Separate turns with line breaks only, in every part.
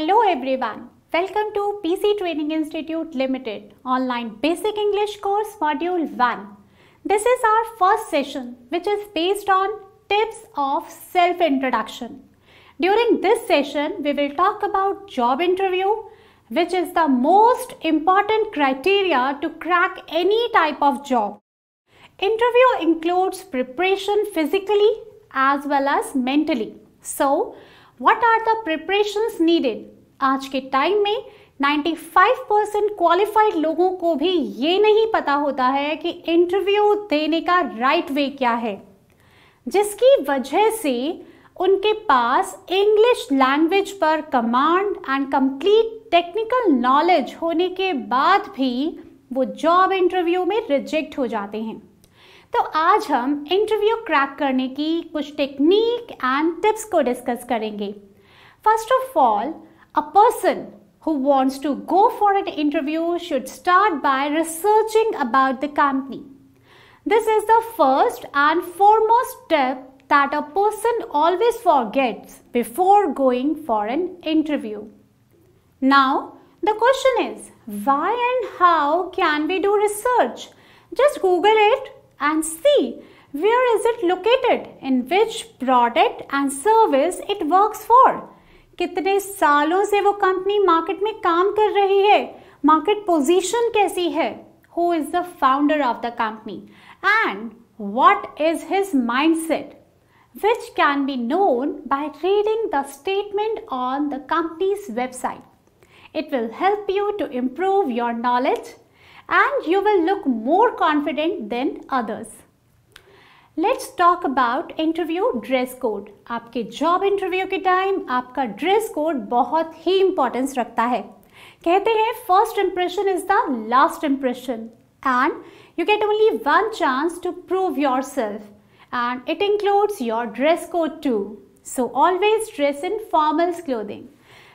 Hello everyone. Welcome to PC Training Institute Limited online basic English course module 1. This is our first session which is based on tips of self-introduction. During this session we will talk about job interview which is the most important criteria to crack any type of job. Interview includes preparation physically as well as mentally. So, what are the preparations needed आज के time में 95 percent qualified लोगों को भी ये नहीं पता होता है कि इंटरव्यू देने का राइट वे क्या है जिसकी वजह से उनके पास इंग्लिश लैंग्वेज पर command and complete technical knowledge होने के बाद भी वो जॉब इंटरव्यू में रिजेक्ट हो जाते हैं तो आज हम इंटरव्यू क्रैक करने की कुछ टेक्निक एंड टिप्स को डिस्कस करेंगे first of all a person who wants to go for an interview should start by researching about the company. This is the first and foremost step that a person always forgets before going for an interview. Now, the question is why and how can we do research? Just Google it and see where is it located, in which product and service it works for. कितने सालों से वो company market में काम कर रही है market position कैसी है who is the founder of the company what is his mindset, which can be known by reading the statement on the company's website. It will help you to improve your knowledge and you will look more confident than others. Let's talk about interview dress code. आपके job interview के time आपका dress code बहुत ही importance रखता है. कहते हैं first impression is the last impression and you get only one chance to prove yourself and it includes your dress code too. So always dress in formal's clothing.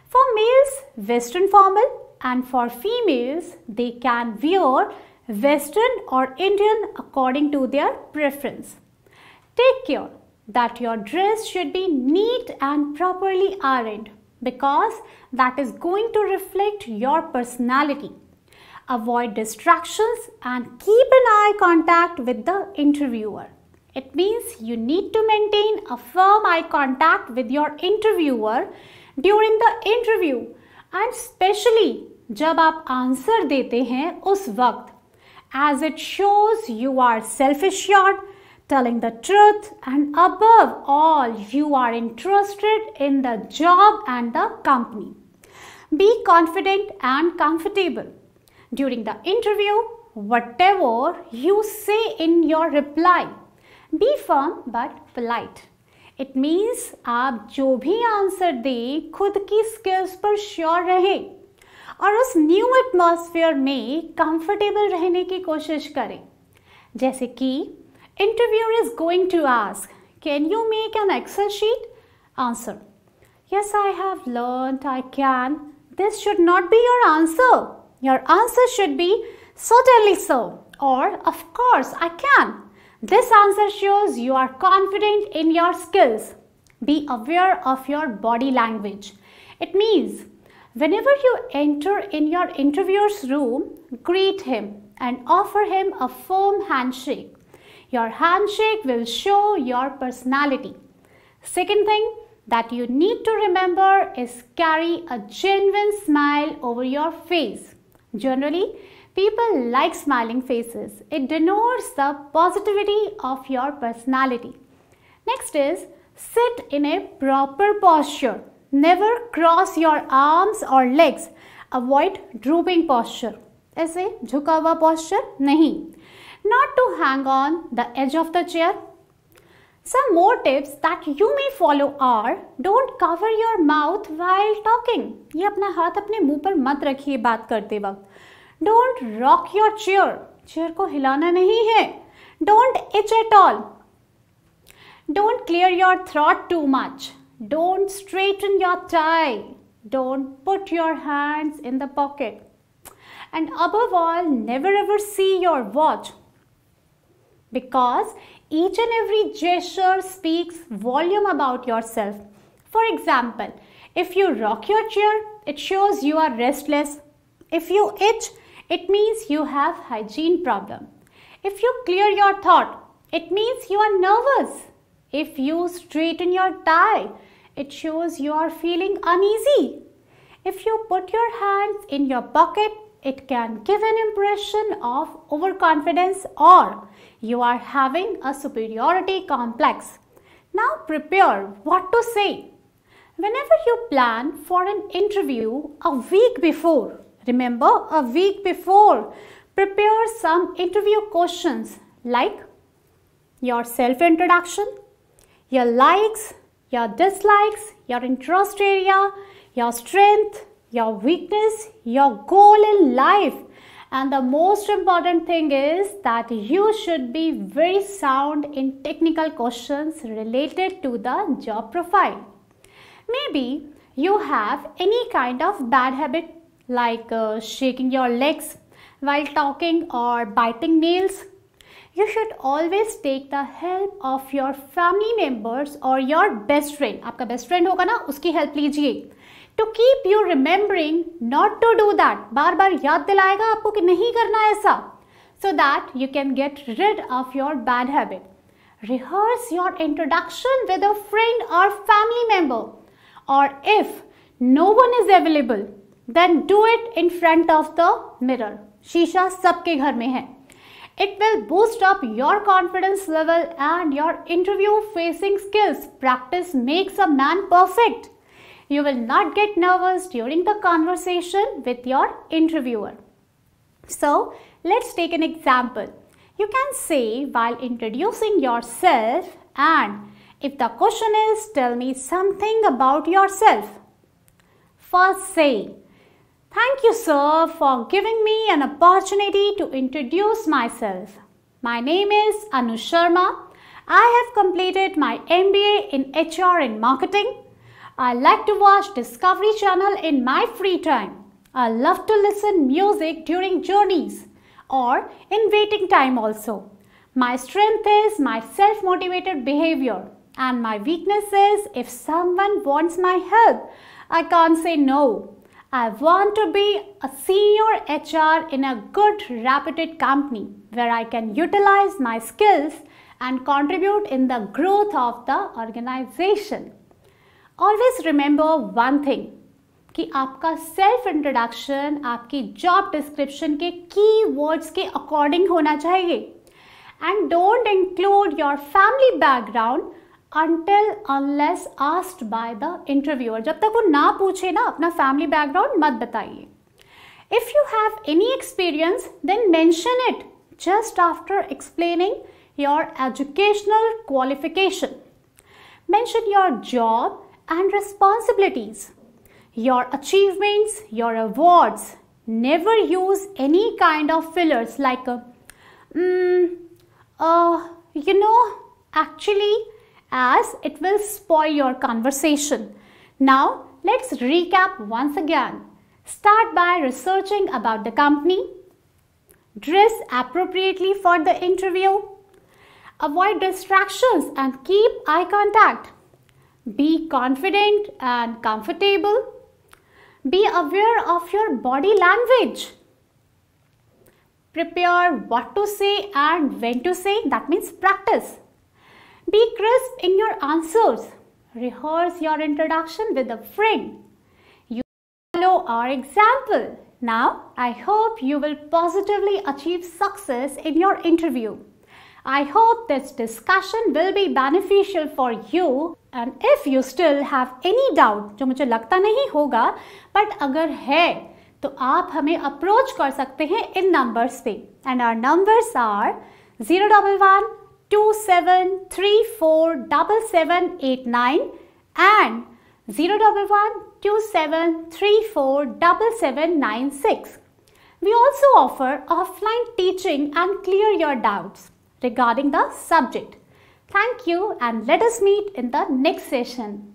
For males, western formal and for females they can wear western or Indian according to their preference. Take care that your dress should be neat and properly ironed because that is going to reflect your personality. Avoid distractions and keep an eye contact with the interviewer. It means you need to maintain a firm eye contact with your interviewer during the interview and especially जब आप answer देते हैं उस वक्त as it shows you are self assured telling the truth and above all you are interested in the job and the company be confident and comfortable during the interview whatever you say in your reply be firm but polite it means आप जो भी answer दें खुद की skills पर sure रहें और उस new atmosphere में comfortable रहने की कोशिश करें जैसे कि interviewer is going to ask can you make an excel sheet answer yes i have learned i can this should not be your answer your answer should be certainly so or of course i can this answer shows you are confident in your skills be aware of your body language it means Whenever you enter in your interviewer's room, greet him and offer him a firm handshake. Your handshake will show your personality. Second thing that you need to remember is carry a genuine smile over your face. Generally, people like smiling faces. It denotes the positivity of your personality. Next is sit in a proper posture. Never cross your arms और legs avoid drooping posture ऐसे झुका हुआ posture नहीं not to hang on the edge of the chair Some more tips that you may follow are don't cover your mouth while talking. ये अपना हाथ अपने मुंह पर मत रखिए बात करते वक्त don't rock your chair chair को हिलाना नहीं है don't itch at all don't clear your throat too much Don't straighten your tie. Don't put your hands in the pocket. And above all, never ever see your watch because each and every gesture speaks volume about yourself. For example, if you rock your chair, it shows you are restless. If you itch, it means you have hygiene problem. If you clear your thought, it means you are nervous. If you straighten your tie, it shows you are feeling uneasy. If you put your hands in your pocket, it can give an impression of overconfidence or you are having a superiority complex. Now prepare what to say. Whenever you plan for an interview a week before, remember a week before, prepare some interview questions like your self introduction, your likes, your dislikes, your interest area, your strength, your weakness, your goal in life. And the most important thing is that you should be very sound in technical questions related to the job profile. Maybe you have any kind of bad habit like uh, shaking your legs while talking or biting nails you should always take the help of your family members और your best friend आपका best friend होगा ना उसकी help लीजिए to keep you remembering not to do that बार बार याद दिलाएगा आपको कि नहीं करना ऐसा so that you can get rid of your bad habit rehearse your introduction with a friend और फैमिली मेम्बर और if no one is available then do it in front of the mirror शीशा सबके घर में है It will boost up your confidence level and your interview facing skills. Practice makes a man perfect. You will not get nervous during the conversation with your interviewer. So, let's take an example. You can say while introducing yourself and if the question is tell me something about yourself. First say Thank you, sir, for giving me an opportunity to introduce myself. My name is Anu Sharma. I have completed my MBA in HR and marketing. I like to watch Discovery Channel in my free time. I love to listen music during journeys or in waiting time also. My strength is my self-motivated behavior and my weakness is if someone wants my help, I can't say no. I want to be a senior HR in a good reputed company where I can utilize my skills and contribute in the growth of the organization. Always remember one thing ki aapka self introduction aapki job description ke key words ke according hona chahiye and don't include your family background until unless asked by the interviewer, जब तक वो ना पूछे ना अपना family background मत बताइए If you have any experience, then mention it just after explaining your educational qualification. Mention your job and responsibilities, your achievements, your awards. Never use any kind of fillers like, a, mm, uh, you know, actually, as it will spoil your conversation. Now, let's recap once again. Start by researching about the company. Dress appropriately for the interview. Avoid distractions and keep eye contact. Be confident and comfortable. Be aware of your body language. Prepare what to say and when to say. That means practice. Be crisp in your answers. Rehearse your introduction with a friend. You follow our example. Now, I hope you will positively achieve success in your interview. I hope this discussion will be beneficial for you and if you still have any doubt जो मुझे लगता नहीं होगा but अगर है तो आप हमें अप्रोच कर सकते हैं इन नंबर्स पे and our numbers 27347789 and 01127347796. We also offer offline teaching and clear your doubts regarding the subject. Thank you and let us meet in the next session.